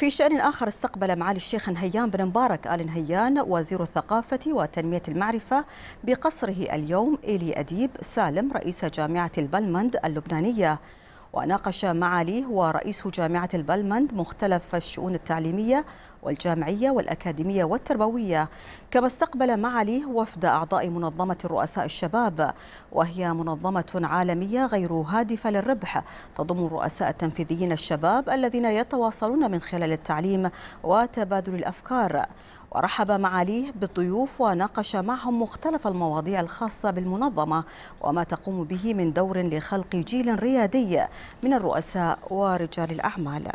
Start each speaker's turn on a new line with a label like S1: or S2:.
S1: في شأن آخر استقبل معالي الشيخ نهيان بن مبارك آل نهيان وزير الثقافة وتنمية المعرفة بقصره اليوم إيلي أديب سالم رئيس جامعة البلمند اللبنانية وناقش معاليه ورئيس جامعة البلمند مختلف الشؤون التعليمية والجامعية والأكاديمية والتربوية كما استقبل معاليه وفد أعضاء منظمة الرؤساء الشباب وهي منظمة عالمية غير هادفة للربح تضم الرؤساء التنفيذيين الشباب الذين يتواصلون من خلال التعليم وتبادل الأفكار ورحب معاليه بالضيوف وناقش معهم مختلف المواضيع الخاصة بالمنظمة وما تقوم به من دور لخلق جيل ريادي من الرؤساء ورجال الأعمال